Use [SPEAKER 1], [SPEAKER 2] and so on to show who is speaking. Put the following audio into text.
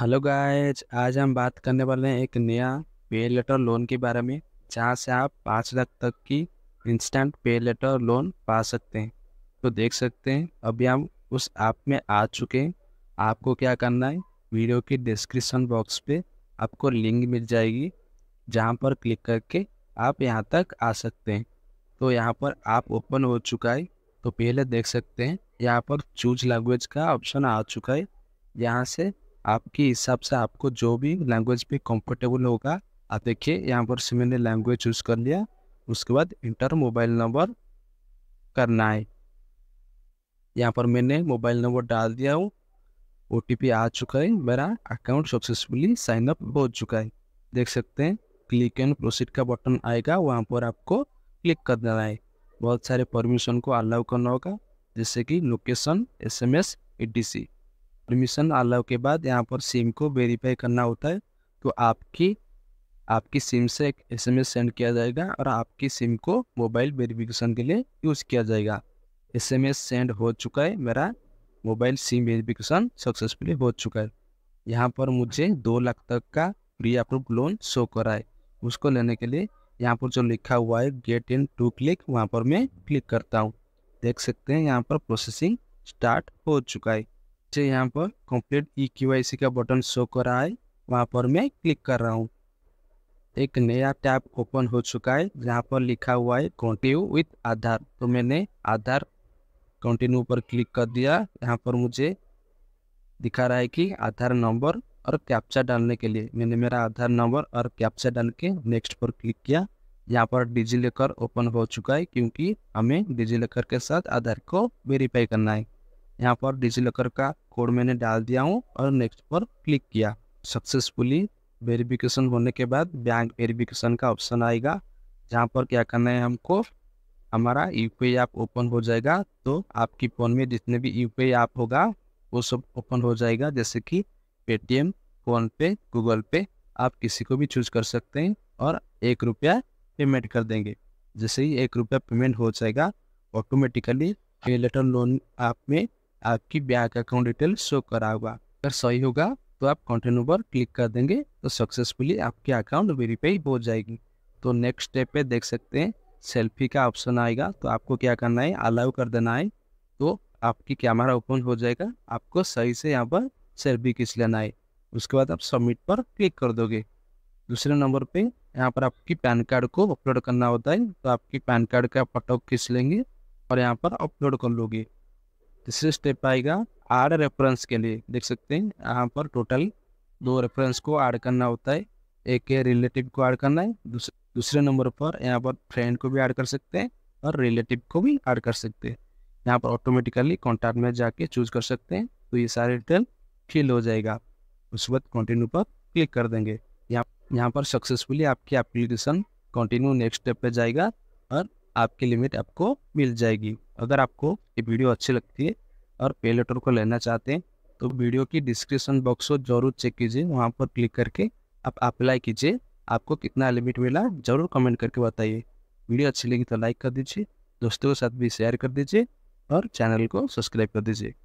[SPEAKER 1] hello guys आज हम बात करने वाले हैं एक नया पे लेटर लोन के बारे में जहाँ से आप पाँच लाख तक की इंस्टेंट पे लेटर लोन पा सकते हैं तो देख सकते हैं अभी हम उस ऐप में आ चुके हैं आपको क्या करना है वीडियो के डिस्क्रिप्शन बॉक्स पे आपको लिंक मिल जाएगी जहाँ पर क्लिक करके आप यहाँ तक आ सकते हैं तो यहाँ पर आप ओपन हो चुका है तो पहले देख सकते हैं यहाँ पर चूज लैंग्वेज का ऑप्शन आ चुका है यहाँ से आपके हिसाब से आपको जो भी लैंग्वेज पे कंफर्टेबल होगा आप देखिए यहाँ पर से मैंने लैंग्वेज चूज कर लिया उसके बाद इंटर मोबाइल नंबर करना है यहाँ पर मैंने मोबाइल नंबर डाल दिया हूँ ओ आ चुका है मेरा अकाउंट सक्सेसफुली साइन अप हो चुका है देख सकते हैं क्लिक एंड प्रोसीड का बटन आएगा वहाँ पर आपको क्लिक कर देना है बहुत सारे परमिशन को अलाउ करना होगा जैसे कि location S M S D C permission allow के बाद यहाँ पर सिम को वेरीफाई करना होता है तो आपकी आपकी सिम से एक एसएमएस सेंड किया जाएगा और आपकी सिम को मोबाइल वेरिफिकेशन के लिए यूज़ किया जाएगा एसएमएस सेंड हो चुका है मेरा मोबाइल सिम वेरिफिकेशन सक्सेसफुली हो चुका है यहाँ पर मुझे दो लाख तक का प्री अप्रूव लोन शो करा है उसको लेने के लिए यहाँ पर जो लिखा हुआ है गेट इन टू क्लिक वहाँ पर मैं क्लिक करता हूँ देख सकते हैं यहाँ पर प्रोसेसिंग स्टार्ट हो चुका है नीचे यहाँ पर कंप्लीट ई क्यू का बटन शो कर रहा है वहाँ पर मैं क्लिक कर रहा हूँ एक नया टैब ओपन हो चुका है जहाँ पर लिखा हुआ है कंटिन्यू विथ आधार तो मैंने आधार कंटिन्यू पर क्लिक कर दिया यहाँ पर मुझे दिखा रहा है कि आधार नंबर और कैप्चा डालने के लिए मैंने मेरा आधार नंबर और कैप्चा डाल के नेक्स्ट पर क्लिक किया यहाँ पर डिजी लॉकर ओपन हो चुका है क्योंकि हमें डिजी लॉकर के साथ आधार को वेरीफाई करना है यहाँ पर डिजी लॉकर का कोड मैंने डाल दिया हूँ और नेक्स्ट पर क्लिक किया सक्सेसफुली वेरिफिकेशन होने के बाद बैंक वेरिफिकेशन का ऑप्शन आएगा जहाँ पर क्या करना है हमको हमारा यू पी ऐप ओपन हो जाएगा तो आपकी फ़ोन में जितने भी यू पी ऐप होगा वो सब ओपन हो जाएगा जैसे कि पेटीएम फ़ोनपे गूगल पे आप किसी को भी चूज कर सकते हैं और एक रुपया पेमेंट कर देंगे जैसे ही एक रुपया पेमेंट हो जाएगा ऑटोमेटिकली लेटर लोन ऐप में आपकी बैंक अकाउंट डिटेल शो करा होगा अगर सही होगा तो आप कंटिन्यू पर क्लिक कर देंगे तो सक्सेसफुली आपके अकाउंट वेरीफाई हो जाएगी तो नेक्स्ट स्टेप पे देख सकते हैं सेल्फी का ऑप्शन आएगा तो आपको क्या करना है अलाउ कर देना है तो आपकी कैमरा ओपन हो जाएगा आपको सही से यहाँ पर सेल्फी खींच लेना है उसके बाद आप सबमिट पर क्लिक कर दोगे दूसरे नंबर पे यहाँ पर आपकी पैन कार्ड को अपलोड करना होता है तो आपकी पैन कार्ड का फोटो खींच लेंगे और यहाँ पर अपलोड कर लोगे तीसरे स्टेप आएगा आर रेफरेंस के लिए देख सकते हैं यहाँ पर टोटल दो रेफरेंस को ऐड करना होता है एक है रिलेटिव को ऐड करना है दूसरे नंबर पर यहाँ पर फ्रेंड को भी ऐड कर सकते हैं और रिलेटिव को भी ऐड कर सकते हैं यहाँ पर ऑटोमेटिकली कॉन्टैक्ट में जाके चूज कर सकते हैं तो ये सारे डिटेल फिल हो जाएगा उस वक्त कंटिन्यू पर क्लिक कर देंगे यहाँ यहाँ पर सक्सेसफुली आपकी एप्लीकेशन कंटिन्यू नेक्स्ट स्टेप पर जाएगा और आपकी लिमिट आपको मिल जाएगी अगर आपको ये वीडियो अच्छी लगती है और पे लेटर को लेना चाहते हैं तो वीडियो की डिस्क्रिप्शन बॉक्स को जरूर चेक कीजिए वहाँ पर क्लिक करके आप अप्लाई कीजिए आपको कितना लिमिट मिला जरूर कमेंट करके बताइए वीडियो अच्छी लगी तो लाइक कर दीजिए दोस्तों के साथ भी शेयर कर दीजिए और चैनल को सब्सक्राइब कर दीजिए